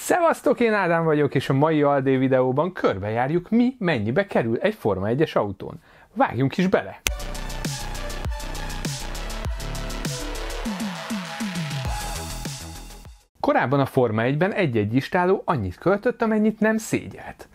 Szevasztok, én Ádám vagyok, és a mai Aldé videóban körbejárjuk, mi mennyibe kerül egy Forma 1-es autón. Vágjunk is bele! Korábban a Forma 1-ben egy-egy istáló annyit költött, amennyit nem szégyelt.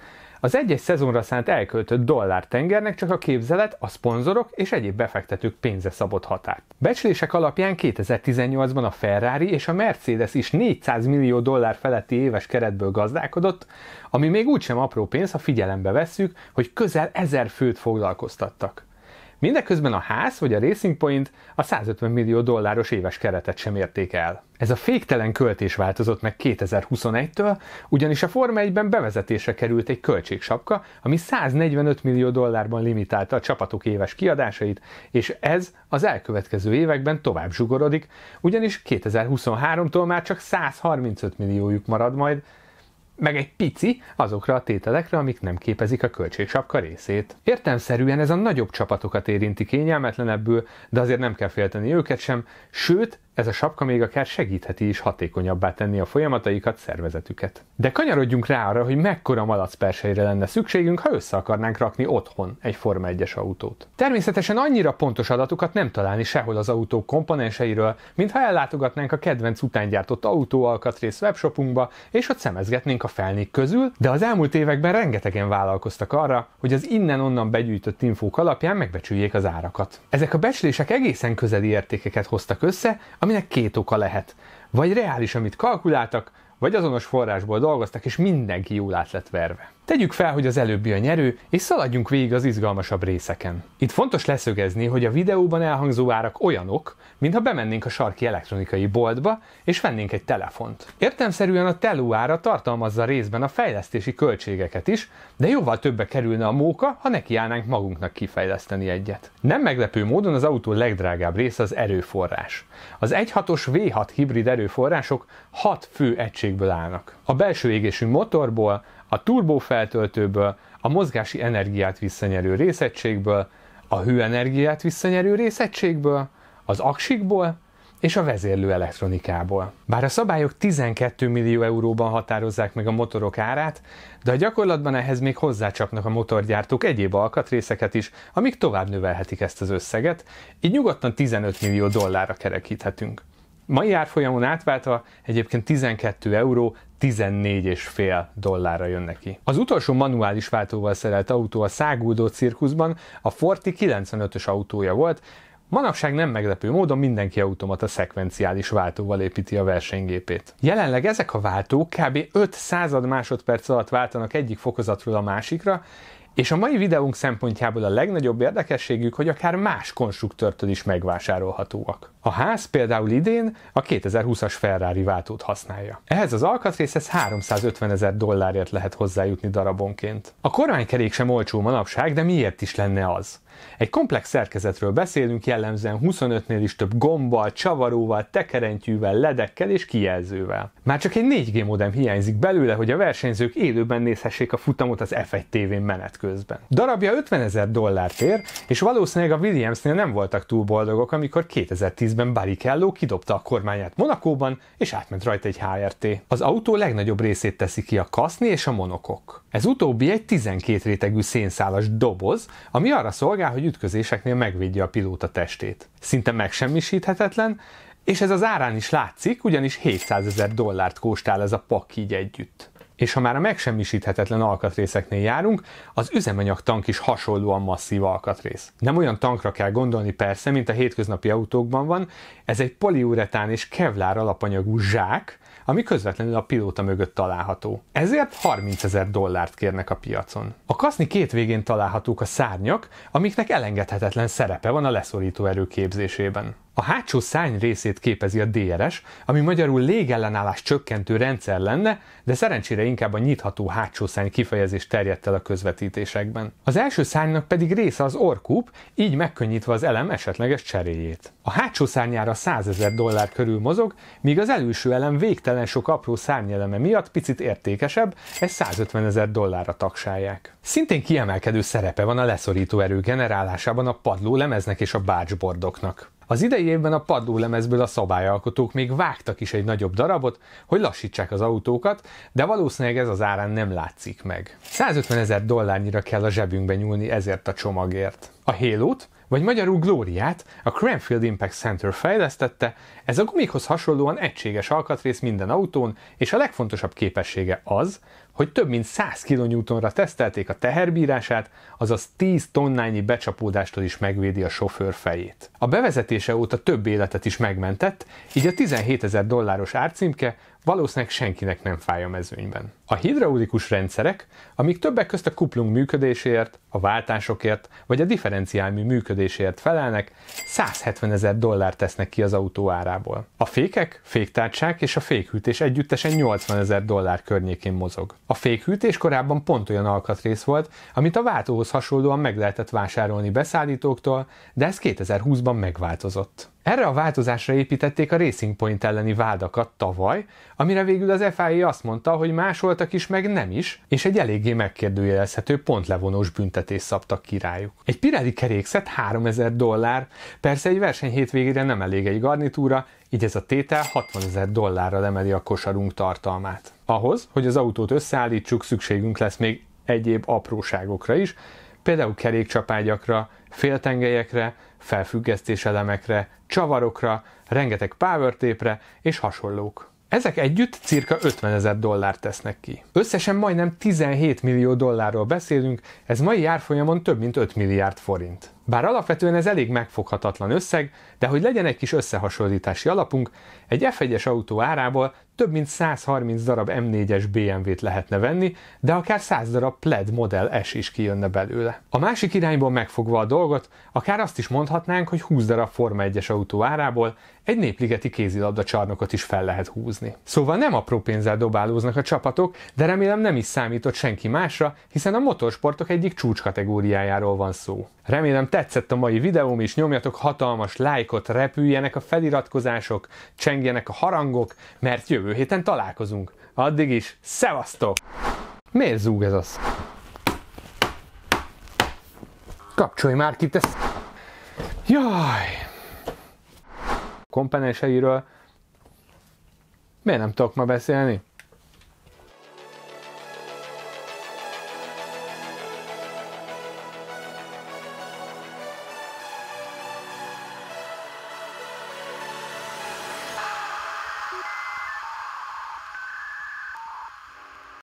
Az egyes szezonra szánt elköltött tengernek csak a képzelet, a szponzorok és egyéb befektetők pénze szabott határt. Becslések alapján 2018-ban a Ferrari és a Mercedes is 400 millió dollár feletti éves keretből gazdálkodott, ami még úgysem apró pénz, ha figyelembe vesszük, hogy közel ezer főt foglalkoztattak. Mindeközben a ház vagy a Racing Point a 150 millió dolláros éves keretet sem érték el. Ez a féktelen költés változott meg 2021-től, ugyanis a Forma 1-ben bevezetésre került egy költségsapka, ami 145 millió dollárban limitálta a csapatok éves kiadásait, és ez az elkövetkező években tovább zsugorodik, ugyanis 2023-tól már csak 135 milliójuk marad majd, meg egy pici azokra a tételekre, amik nem képezik a költségsapka részét. Értelmszerűen ez a nagyobb csapatokat érinti kényelmetlenebbül, de azért nem kell félteni őket sem, sőt, ez a sapka még akár segítheti is hatékonyabbá tenni a folyamataikat, szervezetüket. De kanyarodjunk rá arra, hogy mekkora malacperseire lenne szükségünk, ha össze akarnánk rakni otthon egy Forma 1-es autót. Természetesen annyira pontos adatokat nem találni sehol az autó komponenseiről, mintha ellátogatnánk a kedvenc utángyártott autóalkatrész webshopunkba, és ott szemezgetnénk a felnék közül, de az elmúlt években rengetegen vállalkoztak arra, hogy az innen-onnan begyűjtött infók alapján megbecsüljék az árakat. Ezek a becslések egészen közeli értékeket hoztak össze, aminek két oka lehet. Vagy reális, amit kalkuláltak, vagy azonos forrásból dolgoztak, és mindenki jól át lett verve. Tegyük fel, hogy az előbbi a nyerő, és szaladjunk végig az izgalmasabb részeken. Itt fontos leszögezni, hogy a videóban elhangzó árak olyanok, mintha bemennénk a sarki elektronikai boltba, és vennénk egy telefont. Értemszerűen a teló ára tartalmazza részben a fejlesztési költségeket is, de jóval többe kerülne a móka, ha nekiállnánk magunknak kifejleszteni egyet. Nem meglepő módon az autó legdrágább része az erőforrás. Az 1.6-os V6 hibrid erőforrások 6 fő egység egységből állnak. A belső égésű motorból, a turbófeltöltőből, a mozgási energiát visszanyerő részegységből, a hőenergiát visszanyerő részegységből, az aksikból és a vezérlő elektronikából. Bár a szabályok 12 millió euróban határozzák meg a motorok árát, de a gyakorlatban ehhez még hozzácsapnak a motorgyártók egyéb alkatrészeket is, amik tovább növelhetik ezt az összeget, így nyugodtan 15 millió dollárra kerekíthetünk. Mai árfolyamon átváltva egyébként 12 euró 14,5 dollárra jön neki. Az utolsó manuális váltóval szerelt autó a száguldó cirkuszban a Forti 95-ös autója volt, Manapság nem meglepő módon mindenki automata szekvenciális váltóval építi a versenygépét. Jelenleg ezek a váltók kb. 5 század másodperc alatt váltanak egyik fokozatról a másikra, és a mai videónk szempontjából a legnagyobb érdekességük, hogy akár más konstruktörtől is megvásárolhatóak. A ház például idén a 2020-as Ferrari váltót használja. Ehhez az alkatrészhez 350 ezer dollárért lehet hozzájutni darabonként. A kormánykerék sem olcsó manapság, de miért is lenne az? Egy komplex szerkezetről beszélünk, jellemzően 25-nél is több gombbal, csavaróval, tekerentyűvel, ledekkel és kijelzővel. Már csak egy 4G modem hiányzik belőle, hogy a versenyzők élőben nézhessék a futamot az F1 tv menet közben. Darabja 50 ezer dollárt ér, és valószínűleg a Williamsnél nem voltak túl boldogok, amikor 2010-ben Barrichello kidobta a kormányát Monakóban, és átment rajta egy HRT. Az autó legnagyobb részét teszi ki a kaszni és a monokok. Ez utóbbi egy 12 rétegű szénszálas doboz, ami arra szolgál, hogy ütközéseknél megvédje a pilóta testét. Szinte megsemmisíthetetlen, és ez az árán is látszik, ugyanis 700 ezer dollárt kóstál ez a pak így együtt. És ha már a megsemmisíthetetlen alkatrészeknél járunk, az üzemanyag tank is hasonlóan masszív alkatrész. Nem olyan tankra kell gondolni persze, mint a hétköznapi autókban van, ez egy poliuretán és kevlár alapanyagú zsák, ami közvetlenül a pilóta mögött található. Ezért 30 ezer dollárt kérnek a piacon. A kaszni két végén találhatók a szárnyak, amiknek elengedhetetlen szerepe van a leszorító erő képzésében. A hátsó szány részét képezi a DRS, ami magyarul légellenállás csökkentő rendszer lenne, de szerencsére inkább a nyitható hátsó szány kifejezés terjedt el a közvetítésekben. Az első szárnynak pedig része az orkúp, így megkönnyítve az elem esetleges cseréjét. A hátsó szárnyára 100 ezer dollár körül mozog, míg az előső elem végtelen sok apró szárnyeleme miatt picit értékesebb, ezt 150 ezer dollárra taksálják. Szintén kiemelkedő szerepe van a leszorító erő generálásában a padló lemeznek és a bácsbordoknak. Az idei évben a padlólemezből a szabályalkotók még vágtak is egy nagyobb darabot, hogy lassítsák az autókat, de valószínűleg ez az árán nem látszik meg. 150 ezer dollárnyira kell a zsebünkbe nyúlni ezért a csomagért. A Hélót, vagy magyarul Glóriát a Cranfield Impact Center fejlesztette, ez a gumikhoz hasonlóan egységes alkatrész minden autón, és a legfontosabb képessége az, hogy több mint 100 kilonewtonra tesztelték a teherbírását, azaz 10 tonnányi becsapódástól is megvédi a sofőr fejét. A bevezetése óta több életet is megmentett, így a 17 ezer dolláros árcímke valószínűleg senkinek nem fáj a mezőnyben. A hidraulikus rendszerek, amik többek közt a kuplung működéséért, a váltásokért vagy a differenciálmű működéséért felelnek, 170 ezer dollár tesznek ki az autó árából. A fékek, féktárcsák és a fékhűtés együttesen 80 ezer dollár környékén mozog. A fékhűtés korábban pont olyan alkatrész volt, amit a váltóhoz hasonlóan meg lehetett vásárolni beszállítóktól, de ez 2020-ban megváltozott. Erre a változásra építették a Racing Point elleni vádakat tavaly, amire végül az FIA azt mondta, hogy másoltak is, meg nem is, és egy eléggé megkérdőjelezhető pontlevonós büntetést szabtak királyuk. Egy Pirelli kerékszet 3000 dollár, persze egy verseny hétvégére nem elég egy garnitúra, így ez a tétel 60 ezer dollárra emeli a kosarunk tartalmát. Ahhoz, hogy az autót összeállítsuk, szükségünk lesz még egyéb apróságokra is, például kerékcsapágyakra, féltengelyekre, felfüggesztés elemekre, csavarokra, rengeteg power tape-re és hasonlók. Ezek együtt cirka 50 ezer dollárt tesznek ki. Összesen majdnem 17 millió dollárról beszélünk, ez mai árfolyamon több mint 5 milliárd forint. Bár alapvetően ez elég megfoghatatlan összeg, de hogy legyen egy kis összehasonlítási alapunk, egy f autó árából több mint 130 darab M4-es BMW-t lehetne venni, de akár 100 darab Pled Model S is kijönne belőle. A másik irányból megfogva a dolgot, akár azt is mondhatnánk, hogy 20 darab Forma 1-es autó árából egy népligeti kézilabda csarnokot is fel lehet húzni. Szóval nem apró pénzzel dobálóznak a csapatok, de remélem nem is számított senki másra, hiszen a motorsportok egyik csúcskategóriájáról van szó. Remélem tetszett a mai videóm is, nyomjatok hatalmas lájkot, repüljenek a feliratkozások, csengjenek a harangok, mert jövő héten találkozunk. Addig is, szevasztok! Miért zúg ez az? Kapcsolj már ki, te... Jaj! Komponenseiről miért nem tudok ma beszélni?